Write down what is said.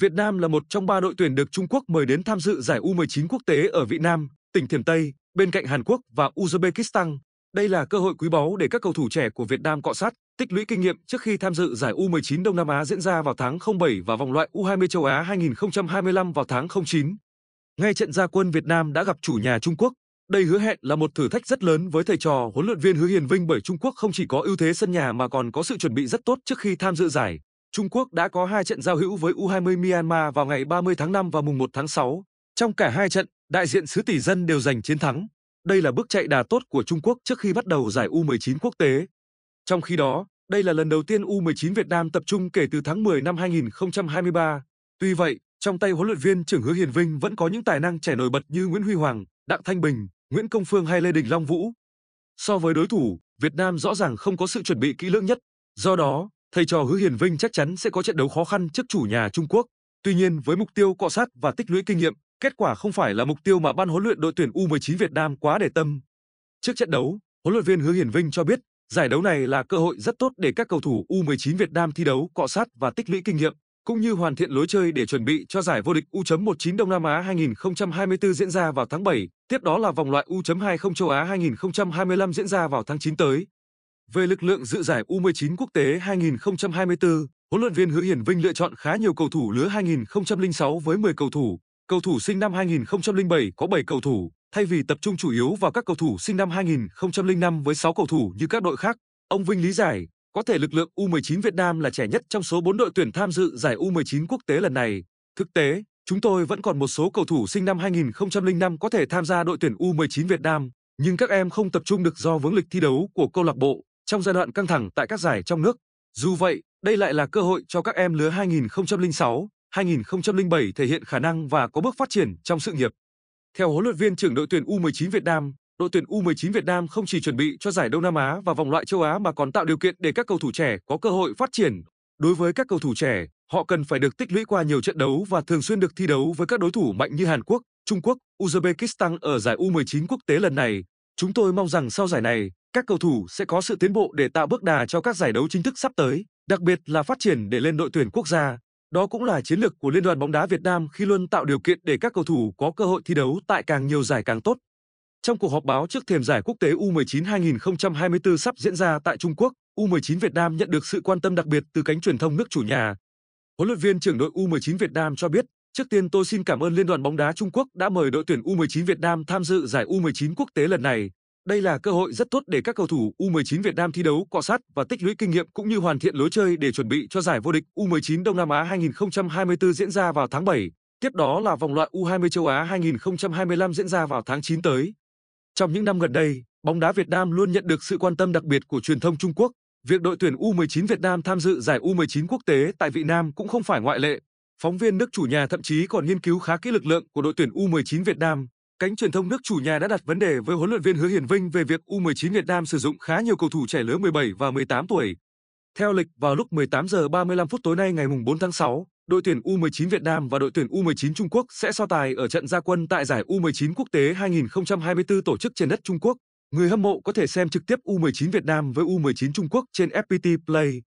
Việt Nam là một trong ba đội tuyển được Trung Quốc mời đến tham dự giải U19 quốc tế ở Vị Nam, tỉnh Thiểm Tây, bên cạnh Hàn Quốc và Uzbekistan. Đây là cơ hội quý báu để các cầu thủ trẻ của Việt Nam cọ sát, tích lũy kinh nghiệm trước khi tham dự giải U19 Đông Nam Á diễn ra vào tháng 07 và vòng loại U20 châu Á 2025 vào tháng 09. Ngay trận gia quân Việt Nam đã gặp chủ nhà Trung Quốc. Đây hứa hẹn là một thử thách rất lớn với thầy trò huấn luyện viên Hứa Hiền Vinh bởi Trung Quốc không chỉ có ưu thế sân nhà mà còn có sự chuẩn bị rất tốt trước khi tham dự giải. Trung Quốc đã có hai trận giao hữu với U20 Myanmar vào ngày 30 tháng 5 và mùng 1 tháng 6. Trong cả hai trận, đại diện xứ tỷ dân đều giành chiến thắng. Đây là bước chạy đà tốt của Trung Quốc trước khi bắt đầu giải U19 quốc tế. Trong khi đó, đây là lần đầu tiên U19 Việt Nam tập trung kể từ tháng 10 năm 2023. Tuy vậy, trong tay huấn luyện viên trưởng Hứa Hiền Vinh vẫn có những tài năng trẻ nổi bật như Nguyễn Huy Hoàng, Đặng Thanh Bình, Nguyễn Công Phương hay Lê Đình Long Vũ. So với đối thủ, Việt Nam rõ ràng không có sự chuẩn bị kỹ lưỡng nhất. Do đó, thầy trò Hứa Hiền Vinh chắc chắn sẽ có trận đấu khó khăn trước chủ nhà Trung Quốc. Tuy nhiên, với mục tiêu cọ sát và tích lũy kinh nghiệm, kết quả không phải là mục tiêu mà ban huấn luyện đội tuyển U19 Việt Nam quá để tâm. Trước trận đấu, huấn luyện viên Hứa Hiền Vinh cho biết, giải đấu này là cơ hội rất tốt để các cầu thủ U19 Việt Nam thi đấu cọ sát và tích lũy kinh nghiệm, cũng như hoàn thiện lối chơi để chuẩn bị cho giải vô địch U19 Đông Nam Á 2024 diễn ra vào tháng 7, tiếp đó là vòng loại U20 châu Á 2025 diễn ra vào tháng 9 tới. Về lực lượng dự giải U19 quốc tế 2024, huấn luyện viên Hứa Hiển Vinh lựa chọn khá nhiều cầu thủ lứa 2006 với 10 cầu thủ, cầu thủ sinh năm 2007 có 7 cầu thủ, thay vì tập trung chủ yếu vào các cầu thủ sinh năm 2005 với 6 cầu thủ như các đội khác. Ông Vinh lý giải, có thể lực lượng U19 Việt Nam là trẻ nhất trong số 4 đội tuyển tham dự giải U19 quốc tế lần này. Thực tế, chúng tôi vẫn còn một số cầu thủ sinh năm 2005 có thể tham gia đội tuyển U19 Việt Nam, nhưng các em không tập trung được do vướng lịch thi đấu của câu lạc bộ trong giai đoạn căng thẳng tại các giải trong nước. Dù vậy, đây lại là cơ hội cho các em lứa 2006, 2007 thể hiện khả năng và có bước phát triển trong sự nghiệp. Theo huấn luyện viên trưởng đội tuyển U19 Việt Nam, đội tuyển U19 Việt Nam không chỉ chuẩn bị cho giải Đông Nam Á và vòng loại châu Á mà còn tạo điều kiện để các cầu thủ trẻ có cơ hội phát triển. Đối với các cầu thủ trẻ, họ cần phải được tích lũy qua nhiều trận đấu và thường xuyên được thi đấu với các đối thủ mạnh như Hàn Quốc, Trung Quốc, Uzbekistan ở giải U19 quốc tế lần này. Chúng tôi mong rằng sau giải này, các cầu thủ sẽ có sự tiến bộ để tạo bước đà cho các giải đấu chính thức sắp tới, đặc biệt là phát triển để lên đội tuyển quốc gia. Đó cũng là chiến lược của Liên đoàn bóng đá Việt Nam khi luôn tạo điều kiện để các cầu thủ có cơ hội thi đấu tại càng nhiều giải càng tốt. Trong cuộc họp báo trước thềm giải quốc tế U19 2024 sắp diễn ra tại Trung Quốc, U19 Việt Nam nhận được sự quan tâm đặc biệt từ cánh truyền thông nước chủ nhà. Huấn luyện viên trưởng đội U19 Việt Nam cho biết, trước tiên tôi xin cảm ơn Liên đoàn bóng đá Trung Quốc đã mời đội tuyển U19 Việt Nam tham dự giải U19 quốc tế lần này. Đây là cơ hội rất tốt để các cầu thủ U19 Việt Nam thi đấu cọ sát và tích lũy kinh nghiệm cũng như hoàn thiện lối chơi để chuẩn bị cho giải vô địch U19 Đông Nam Á 2024 diễn ra vào tháng 7. Tiếp đó là vòng loại U20 châu Á 2025 diễn ra vào tháng 9 tới. Trong những năm gần đây, bóng đá Việt Nam luôn nhận được sự quan tâm đặc biệt của truyền thông Trung Quốc. Việc đội tuyển U19 Việt Nam tham dự giải U19 quốc tế tại Việt Nam cũng không phải ngoại lệ. Phóng viên nước chủ nhà thậm chí còn nghiên cứu khá kỹ lực lượng của đội tuyển U19 Việt Nam cánh truyền thông nước chủ nhà đã đặt vấn đề với huấn luyện viên Hứa Hiền Vinh về việc U19 Việt Nam sử dụng khá nhiều cầu thủ trẻ lứa 17 và 18 tuổi. Theo lịch, vào lúc 18 giờ 35 phút tối nay ngày 4 tháng 6, đội tuyển U19 Việt Nam và đội tuyển U19 Trung Quốc sẽ so tài ở trận gia quân tại giải U19 quốc tế 2024 tổ chức trên đất Trung Quốc. Người hâm mộ có thể xem trực tiếp U19 Việt Nam với U19 Trung Quốc trên FPT Play.